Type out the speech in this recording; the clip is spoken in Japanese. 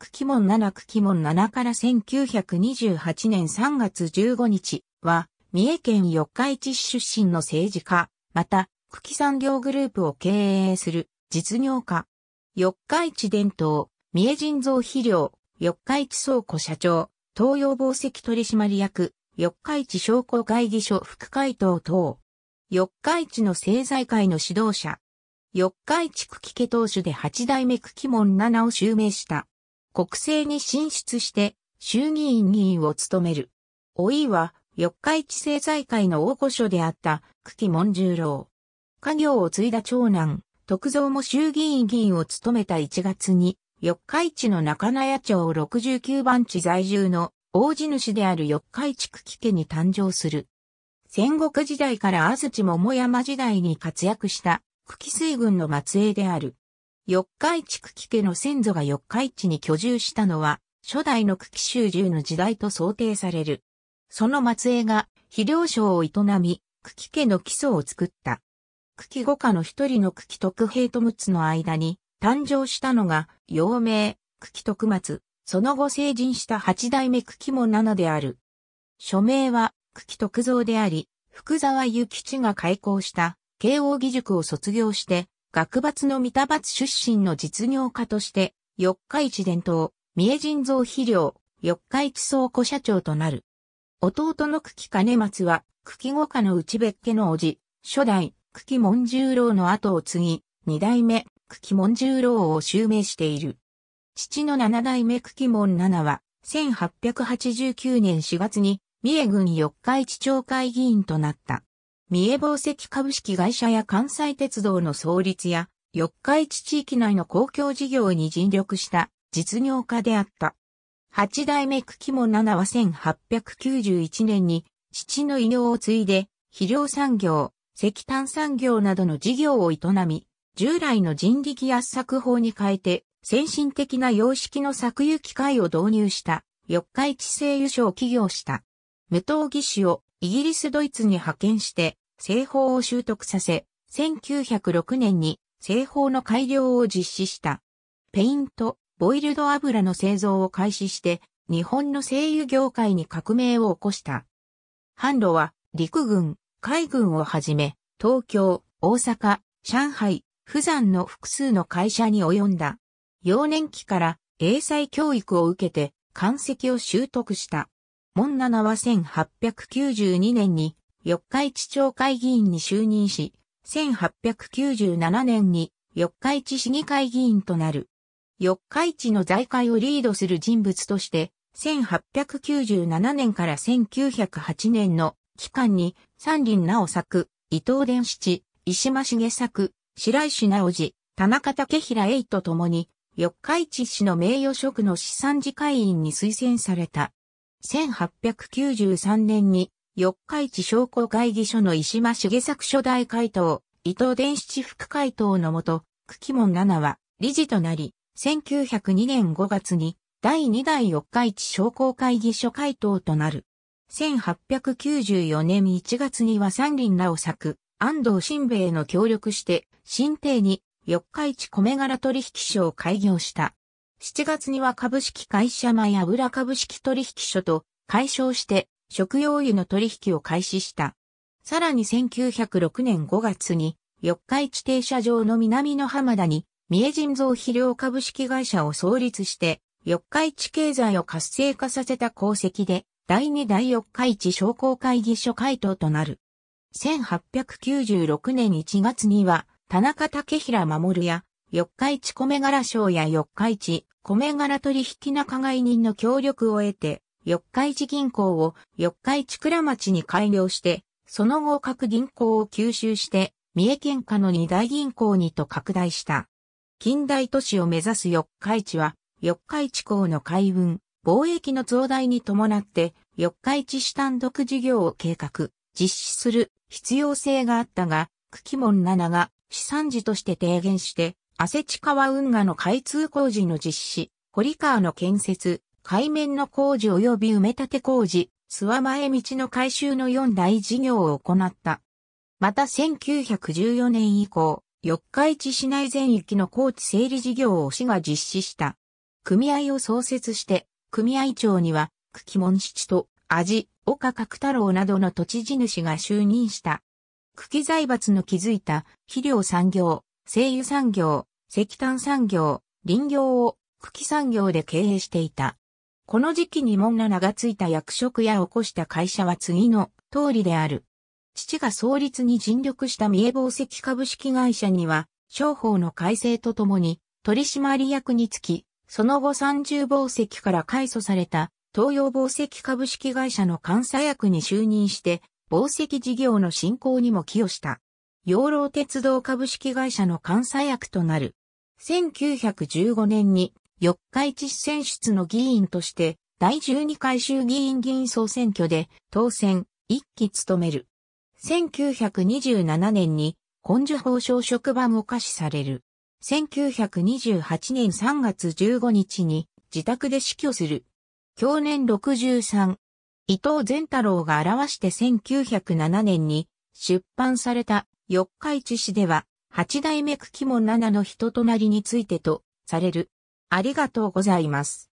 九鬼門七九鬼門七から1928年3月15日は、三重県四日市市出身の政治家、また、九鬼産業グループを経営する実業家。四日市伝統、三重人造肥料、四日市倉庫社長、東洋宝石取締役、四日市商工会議所副会頭等。四日市の政財界の指導者。四日市九鬼家当主で八代目九鬼門七を襲名した。国政に進出して衆議院議員を務める。おいは、四日市政財界の大御所であった、久喜文十郎。家業を継いだ長男、徳蔵も衆議院議員を務めた1月に、四日市の中納屋町69番地在住の大地主である四日市久喜家に誕生する。戦国時代から安土桃山時代に活躍した久喜水軍の末裔である。四日市久喜家の先祖が四日市に居住したのは、初代の久喜州住の時代と想定される。その末裔が肥料商を営み、久喜家の基礎を作った。久喜五家の一人の久喜徳平と六つの間に誕生したのが、幼名、久喜徳松、その後成人した八代目久喜も七である。署名は、久喜徳造であり、福沢諭吉が開校した、慶応義塾を卒業して、学閥の三田閥出身の実業家として、四日市伝統、三重人造肥料、四日市倉庫社長となる。弟の久喜金松は、久喜五家の内別家の叔父、初代、久喜文十郎の後を継ぎ、二代目、久喜文十郎を襲名している。父の七代目久喜文七は、1889年4月に、三重郡四日市町会議員となった。三重宝石株式会社や関西鉄道の創立や、四日市地域内の公共事業に尽力した実業家であった。八代目久木も7は1891年に父の異業を継いで、肥料産業、石炭産業などの事業を営み、従来の人力圧搾法に変えて、先進的な様式の搾油機械を導入した、四日市製油所を起業した。無糖義手をイギリス・ドイツに派遣して、製法を習得させ、1906年に製法の改良を実施した。ペイント、ボイルド油の製造を開始して、日本の製油業界に革命を起こした。販路は、陸軍、海軍をはじめ、東京、大阪、上海、釜山の複数の会社に及んだ。幼年期から英才教育を受けて、漢籍を習得した。門七は1892年に四日市町会議員に就任し、1897年に四日市市議会議員となる。四日市の財界をリードする人物として、1897年から1908年の期間に、三林直作、伊藤伝七、石間茂作、白石直次、田中竹平栄と共に、四日市市の名誉職の資産次会員に推薦された。1893年に、四日市商工会議所の石間茂作初代会頭、伊藤伝七副会頭のもと、久喜門七は理事となり、1902年5月に第2代四日市商工会議所会頭となる。1894年1月には三輪らを作、安藤新兵衛の協力して、新帝に四日市米柄取引所を開業した。7月には株式会社米油株式取引所と解消して食用油の取引を開始した。さらに1906年5月に四日市停車場の南の浜田に三重人造肥料株式会社を創立して四日市経済を活性化させた功績で第2第四日市商工会議所会頭となる。1896年1月には田中竹平守や四日市米柄賞や四日市米柄取引仲買人の協力を得て、四日市銀行を四日市倉町に改良して、その後各銀行を吸収して、三重県下の二大銀行にと拡大した。近代都市を目指す四日市は、四日市港の海運、貿易の増大に伴って、四日市市単独事業を計画、実施する必要性があったが、久喜門七が資産時として提言して、アセチ川運河の開通工事の実施、堀川の建設、海面の工事及び埋め立て工事、諏訪前道の改修の4大事業を行った。また1914年以降、四日市市内全域の高地整理事業を市が実施した。組合を創設して、組合長には、久喜門七と、味、岡角太郎などの土地地主が就任した。久喜財閥の築いた、肥料産業、製油産業、石炭産業、林業を茎産業で経営していた。この時期にも名がついた役職や起こした会社は次の通りである。父が創立に尽力した三重宝石株式会社には、商法の改正とともに取締役につき、その後三重宝石から改祖された東洋宝石株式会社の監査役に就任して、宝石事業の振興にも寄与した。養老鉄道株式会社の監査役となる。1915年に四日市市選出の議員として第12回衆議院議員総選挙で当選一期務める。1927年に根樹法省職場も可視される。1928年3月15日に自宅で死去する。去年63。伊藤善太郎が表して1907年に出版された四日市市では八代目久木も七の人となりについてとされる。ありがとうございます。